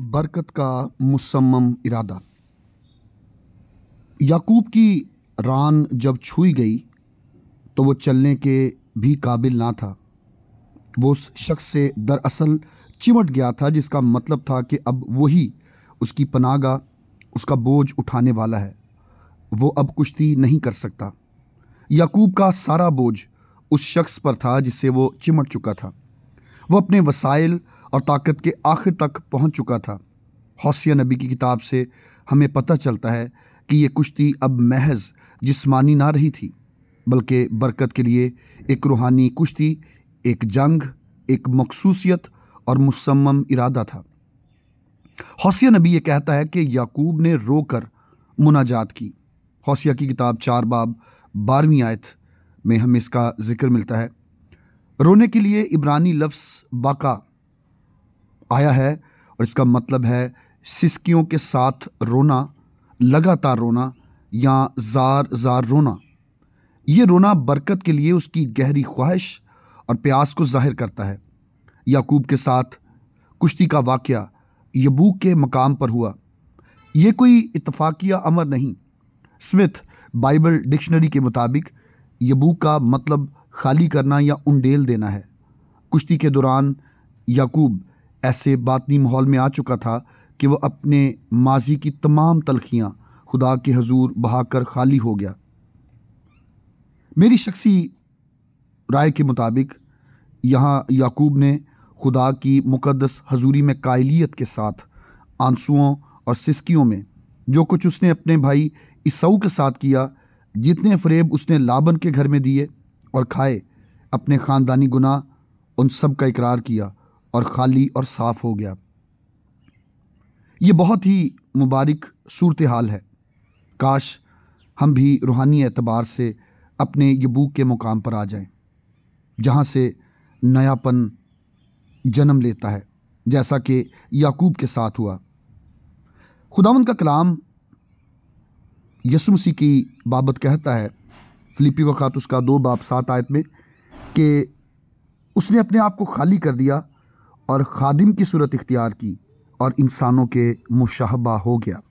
बरकत का मुसम इरादा याकूब की रान जब छुई गई तो वो चलने के भी काबिल ना था वो उस शख्स से दरअसल चिमट गया था जिसका मतलब था कि अब वही उसकी पनागा उसका बोझ उठाने वाला है वो अब कुश्ती नहीं कर सकता याकूब का सारा बोझ उस शख्स पर था जिससे वो चिमट चुका था वह अपने वसाइल और ताकत के आखिर तक पहुंच चुका था हौसिया नबी की किताब से हमें पता चलता है कि ये कुश्ती अब महज जिस्मानी ना रही थी बल्कि बरकत के लिए एक रूहानी कुश्ती एक जंग एक मखसूसियत और मुसम्म इरादा था हौसिया नबी ये कहता है कि याकूब ने रो कर मुनाजात की हौसिया की किताब चार बाब बारहवीं आयत में हमें इसका ज़िक्र मिलता है रोने के लिए इब्रानी लफ्स बाका आया है और इसका मतलब है सिसकियों के साथ रोना लगातार रोना या ज़ार ज़ार रोना ये रोना बरकत के लिए उसकी गहरी ख्वाहिश और प्यास को जाहिर करता है याकूब के साथ कुश्ती का वाक़ यबूक के मकाम पर हुआ ये कोई इतफाक़िया अमर नहीं स्मिथ बाइबल डिक्शनरी के मुताबिक यबूक का मतलब खाली करना या उंडेल देना है कुश्ती के दौरान याकूब ऐसे बातनी माहौल में आ चुका था कि वह अपने माजी की तमाम तलखियाँ खुदा के हजूर बहाकर खाली हो गया मेरी शख्सी राय के मुताबिक यहाँ याकूब ने खुदा की मुकदस हजूरी में कायलियत के साथ आंसुओं और सिसकियों में जो कुछ उसने अपने भाई इसऊ के साथ किया जितने फरेब उसने लाबन के घर में दिए और खाए अपने ख़ानदानी गुनाह उन सब का इकरार किया और खाली और साफ़ हो गया ये बहुत ही मुबारक सूरत हाल है काश हम भी रूहानी एतबार से अपने यबूक के मुकाम पर आ जाएं, जहाँ से नयापन जन्म लेता है जैसा कि याकूब के साथ हुआ खुदावन का कलाम यसुमसी की बाबत कहता है फिलिपी वक़ात उसका दो बाप सात आयत में कि उसने अपने आप को खाली कर दिया और खादिम की सूरत इख्तियार की और इंसानों के मुशाहबा हो गया